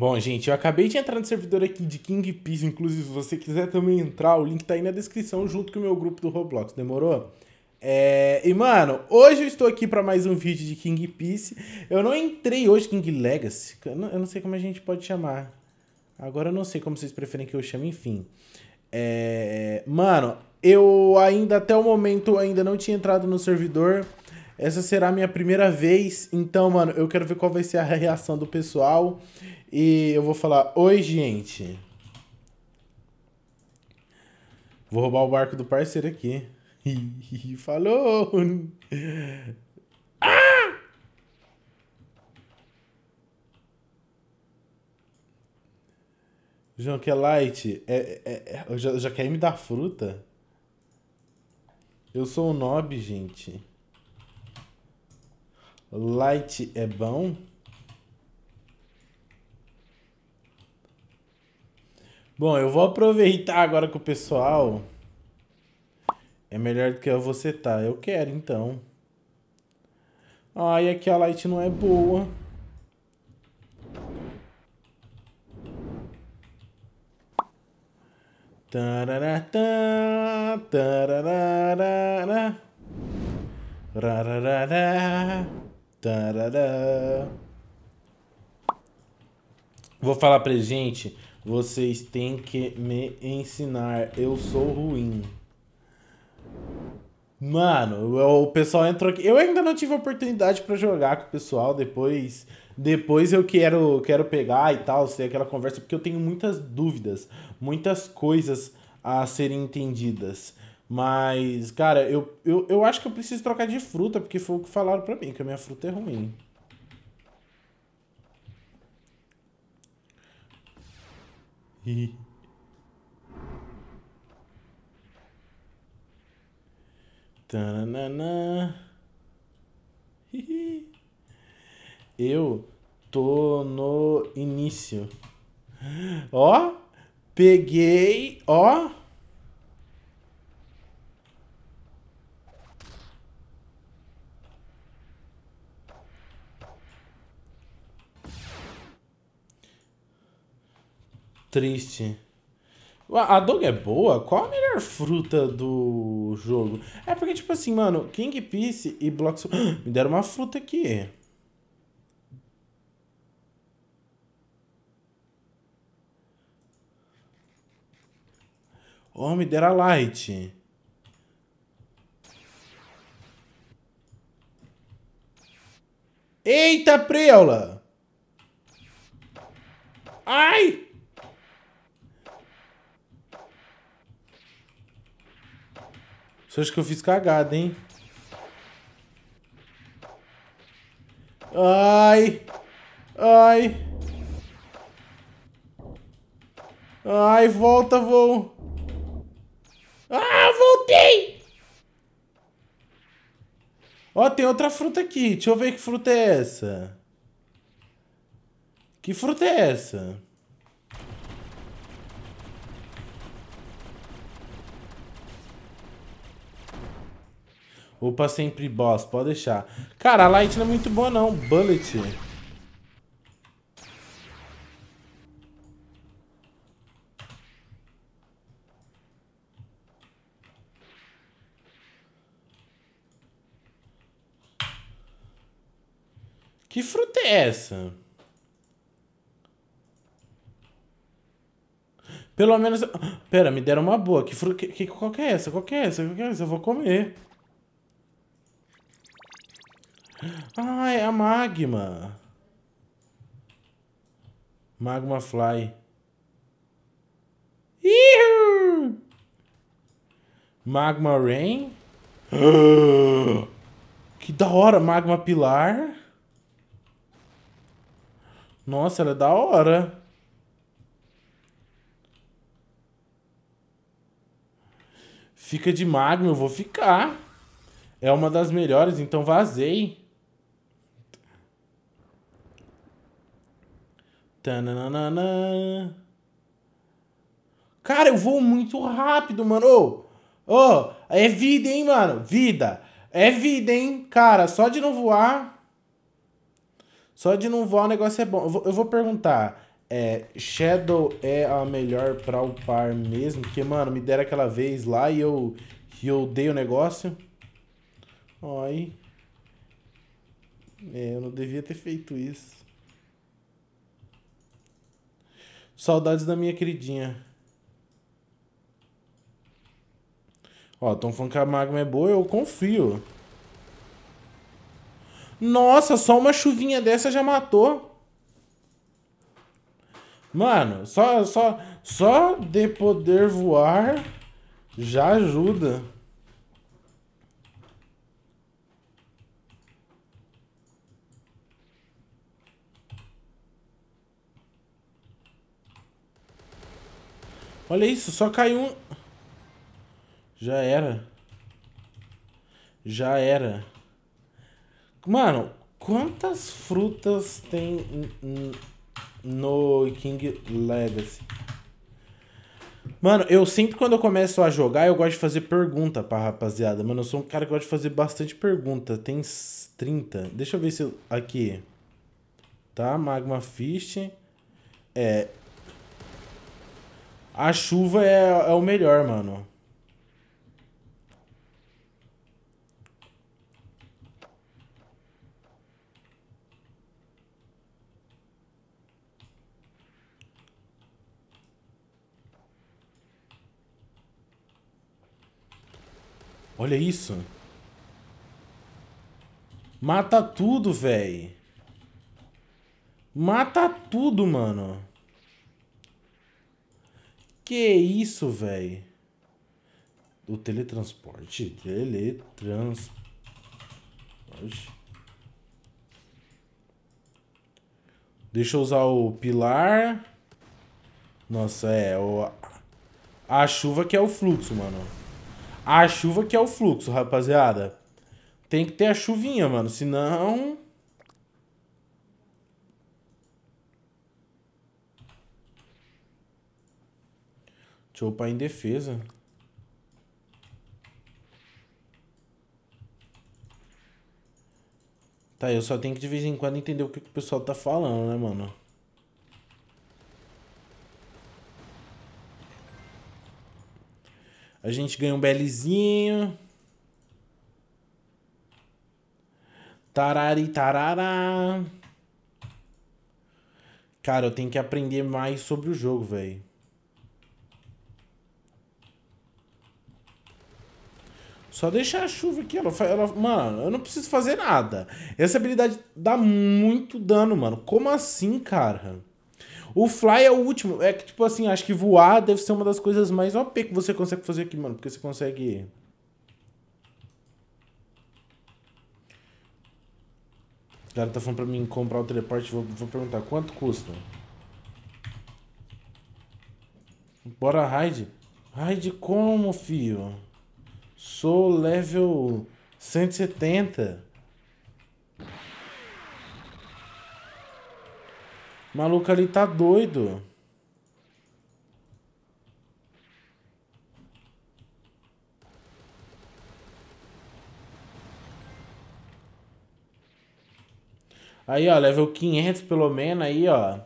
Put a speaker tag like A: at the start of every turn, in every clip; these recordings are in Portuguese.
A: Bom, gente, eu acabei de entrar no servidor aqui de King Peace, inclusive se você quiser também entrar, o link tá aí na descrição junto com o meu grupo do Roblox, demorou? É... E, mano, hoje eu estou aqui para mais um vídeo de King Peace. Eu não entrei hoje King Legacy, eu não sei como a gente pode chamar. Agora eu não sei como vocês preferem que eu chame, enfim. É... Mano, eu ainda até o momento ainda não tinha entrado no servidor... Essa será a minha primeira vez, então, mano, eu quero ver qual vai ser a reação do pessoal. E eu vou falar: Oi, gente. Vou roubar o barco do parceiro aqui. Falou! Ah! João, que é light? É, é, é, já, já quer me dar fruta? Eu sou o um nob, gente. Light é bom. Bom, eu vou aproveitar agora que o pessoal é melhor do que eu você tá. Eu quero, então. Ai, ah, aqui a light não é boa. Tarará, tá, tarará, tarará, Tarará. Vou falar pra gente. Vocês têm que me ensinar. Eu sou ruim. Mano, o pessoal entrou aqui. Eu ainda não tive oportunidade para jogar com o pessoal. Depois, depois eu quero, quero pegar e tal, sei aquela conversa, porque eu tenho muitas dúvidas, muitas coisas a serem entendidas. Mas, cara, eu, eu, eu acho que eu preciso trocar de fruta, porque foi o que falaram pra mim, que a minha fruta é ruim. Ih. Eu tô no início. Ó, peguei, ó. Triste. A Doug é boa? Qual a melhor fruta do jogo? É porque, tipo assim, mano, King Peace e Block... Me deram uma fruta aqui. Oh, me deram a light. Eita, preula! Ai! acho que eu fiz cagada, hein? Ai! Ai! Ai, volta, vou. Ah, voltei! Ó, tem outra fruta aqui. Deixa eu ver que fruta é essa. Que fruta é essa? Upa sempre boss, pode deixar. Cara, a light não é muito boa não, bullet. Que fruta é essa? Pelo menos... Pera, me deram uma boa. Que fruta... Que... Qual que é essa? Qual que é essa? Qual que é essa? Eu vou comer. Ah, é a Magma. Magma Fly. Ihu! Magma Rain. Que da hora, Magma Pilar. Nossa, ela é da hora. Fica de magma, eu vou ficar. É uma das melhores, então vazei. Tananana. Cara, eu vou muito rápido, mano. Ô, oh, oh, é vida, hein, mano? Vida. É vida, hein? Cara, só de não voar. Só de não voar o negócio é bom. Eu vou, eu vou perguntar. É, Shadow é a melhor pra upar mesmo? Porque, mano, me deram aquela vez lá e eu, e eu dei o negócio. Oi. É, eu não devia ter feito isso. Saudades da minha queridinha. Ó, estão falando que a magma é boa, eu confio. Nossa, só uma chuvinha dessa já matou. Mano, só, só, só de poder voar já ajuda. Olha isso, só caiu um... Já era. Já era. Mano, quantas frutas tem no King Legacy? Mano, eu sempre quando eu começo a jogar, eu gosto de fazer pergunta pra rapaziada. Mano, eu sou um cara que gosta de fazer bastante pergunta. Tem 30. Deixa eu ver se eu... Aqui. Tá, Magma Fist. É, a chuva é, é o melhor, mano. Olha isso. Mata tudo, velho. Mata tudo, mano. Que é isso, velho? O teletransporte? Teletransporte. Deixa eu usar o pilar. Nossa, é. O, a chuva que é o fluxo, mano. A chuva que é o fluxo, rapaziada. Tem que ter a chuvinha, mano. Senão... Deixa eu upar em defesa. Tá, eu só tenho que de vez em quando entender o que, que o pessoal tá falando, né, mano? A gente ganha um belezinho. Tarari tarará. Cara, eu tenho que aprender mais sobre o jogo, velho. Só deixar a chuva aqui, ela, ela, Mano, eu não preciso fazer nada. Essa habilidade dá muito dano, mano. Como assim, cara? O fly é o último. É que, tipo assim, acho que voar deve ser uma das coisas mais OP que você consegue fazer aqui, mano. Porque você consegue... O cara tá falando pra mim comprar o teleporte. Vou, vou perguntar, quanto custa? Bora raid? Raid como, fio? Sou level 170. O maluco ali tá doido. Aí, ó, level 500 pelo menos, aí, ó.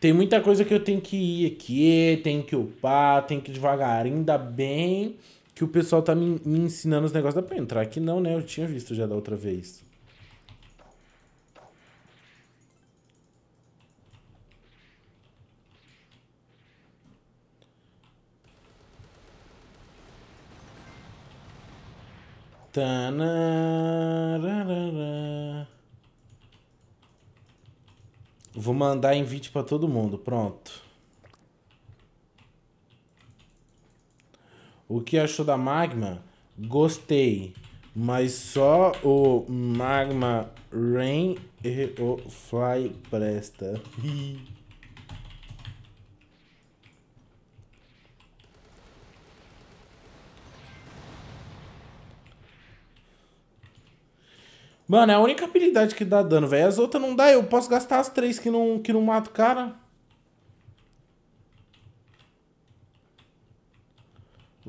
A: Tem muita coisa que eu tenho que ir aqui, tem que upar, tem que devagarinho, ainda bem que o pessoal tá me, me ensinando os negócios. Dá pra entrar aqui? Não, né? Eu tinha visto já da outra vez. Vou mandar invite para todo mundo. Pronto. O que achou da Magma? Gostei. Mas só o Magma Rain e o Fly presta. Mano, é a única habilidade que dá dano, velho. As outras não dá. Eu posso gastar as três que não, que não mata o cara.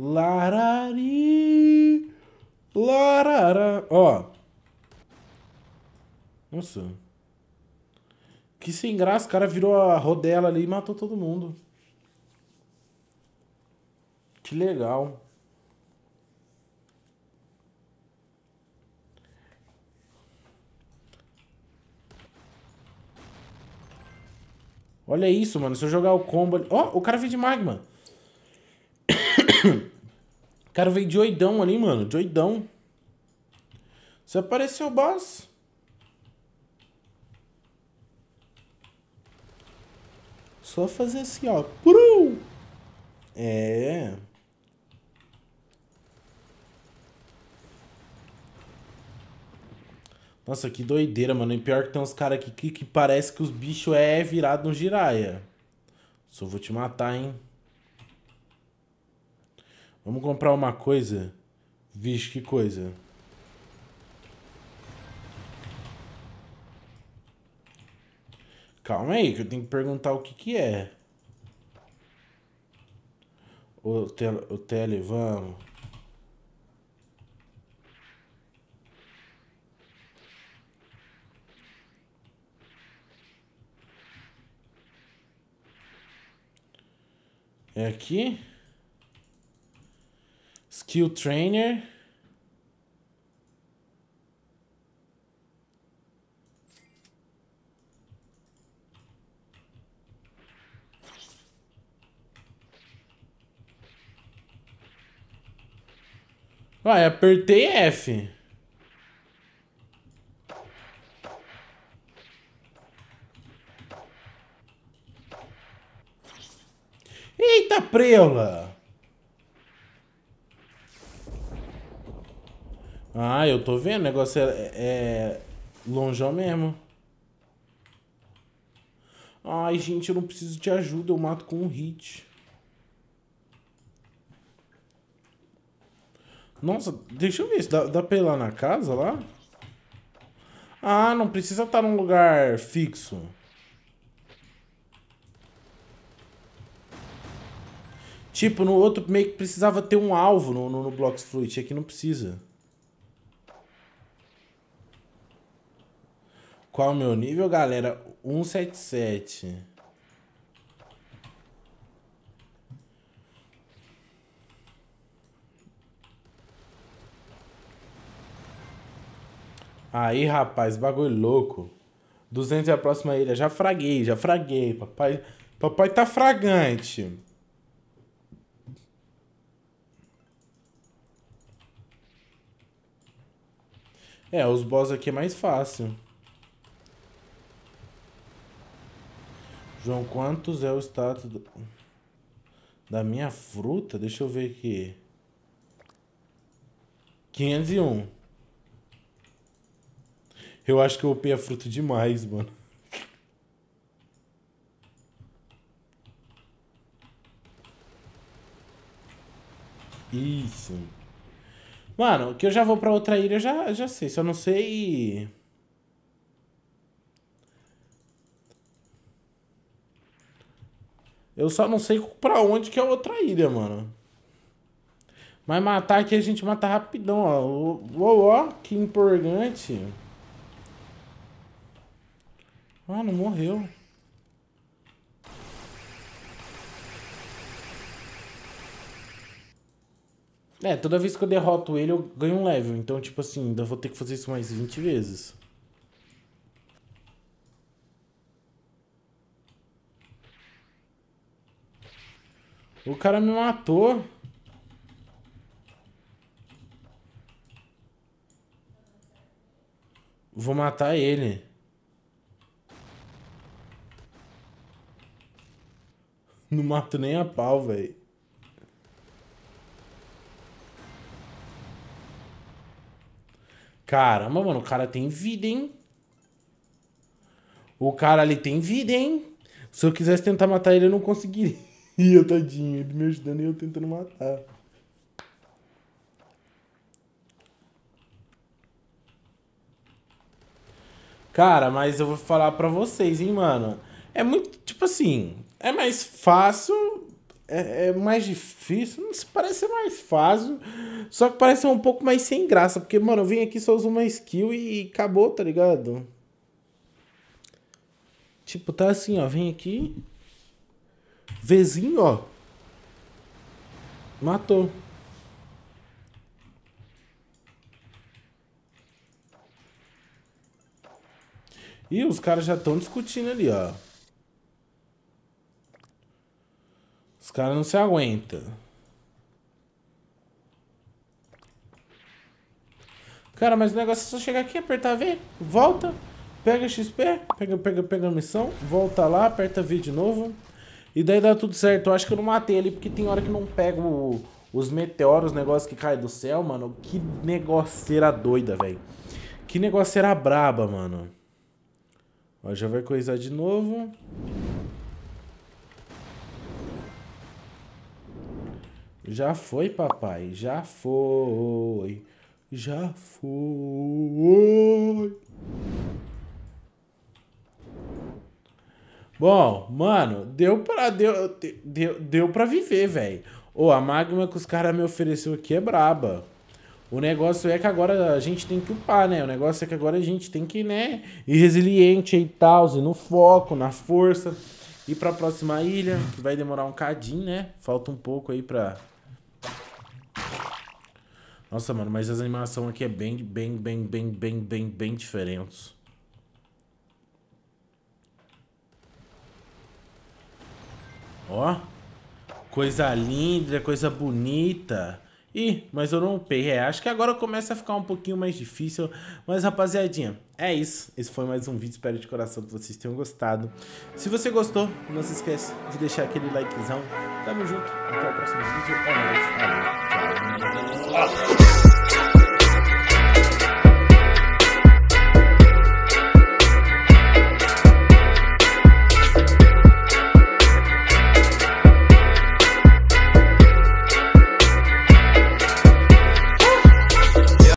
A: Larari. Larara. Ó. Nossa. Que sem graça, o cara virou a rodela ali e matou todo mundo. Que legal. Olha isso, mano. Se eu jogar o combo ali... Ó, oh, o cara veio de magma. O cara veio de oidão ali, mano. De oidão. Você apareceu, boss? Só fazer assim, ó. Puru! É. Nossa, que doideira, mano. E pior que tem uns caras aqui que, que parece que os bichos é virado no giraia. Só vou te matar, hein. Vamos comprar uma coisa? Vixe, que coisa. Calma aí, que eu tenho que perguntar o que que é. O, tel, o tele, vamos. É aqui? Kill Trainer. Vai, apertei F. Eita preula! Ah, eu tô vendo. O negócio é, é, é longeão mesmo. Ai, gente, eu não preciso de ajuda. Eu mato com um hit. Nossa, deixa eu ver. Dá, dá pra ir lá na casa, lá? Ah, não precisa estar num lugar fixo. Tipo, no outro meio que precisava ter um alvo no, no, no Aqui não precisa. Qual é o meu nível, galera? 177. Aí, rapaz, bagulho louco. 200 é a próxima ilha. Já fraguei, já fraguei. Papai, papai tá fragante. É, os boss aqui é mais fácil. João, quantos é o status do... da minha fruta? Deixa eu ver aqui. 501. Eu acho que eu upei a fruta demais, mano. Isso. Mano, que eu já vou pra outra ilha, eu já, já sei. Só não sei... Eu só não sei pra onde que é outra ilha, mano. Mas matar aqui a gente mata rapidão, ó. Uou, ó, que empurgante. Ah, não morreu. É, toda vez que eu derroto ele, eu ganho um level. Então, tipo assim, ainda vou ter que fazer isso mais 20 vezes. O cara me matou. Vou matar ele. Não mato nem a pau, velho. Caramba, mano, o cara tem vida, hein? O cara ali tem vida, hein? Se eu quisesse tentar matar ele, eu não conseguiria. E eu, tadinho, ele me ajudando e eu tentando matar. Cara, mas eu vou falar pra vocês, hein, mano. É muito, tipo assim, é mais fácil, é, é mais difícil, não se parece ser mais fácil, só que parece ser um pouco mais sem graça, porque, mano, eu vim aqui só uso uma skill e acabou, tá ligado? Tipo, tá assim, ó, vem aqui, Vezinho, ó. Matou. E os caras já estão discutindo ali, ó. Os caras não se aguentam. Cara, mas o negócio é só chegar aqui, apertar V, volta, pega XP, pega, pega, pega a missão, volta lá, aperta V de novo. E daí dá tudo certo. Eu acho que eu não matei ele, porque tem hora que não pego os meteoros, os negócios que caem do céu, mano. Que negoceira doida, velho. Que negoceira braba, mano. Ó, já vai coisar de novo. Já foi, papai. Já foi. Já foi. Bom, mano, deu pra, deu, deu, deu pra viver, velho. oh, a magma que os caras me ofereceu aqui é braba. O negócio é que agora a gente tem que upar, né? O negócio é que agora a gente tem que, né, ir resiliente e tal, no foco, na força. Ir pra próxima ilha, que vai demorar um cadinho, né? Falta um pouco aí pra... Nossa, mano, mas as animações aqui é bem, bem, bem, bem, bem, bem, bem diferentes. Ó. Coisa linda, coisa bonita. Ih, mas eu não upei. É, acho que agora começa a ficar um pouquinho mais difícil. Mas, rapaziadinha, é isso. Esse foi mais um vídeo. Espero de coração que vocês tenham gostado. Se você gostou, não se esquece de deixar aquele likezão. Tamo junto. Até o próximo vídeo. É nóis. Valeu. Tchau.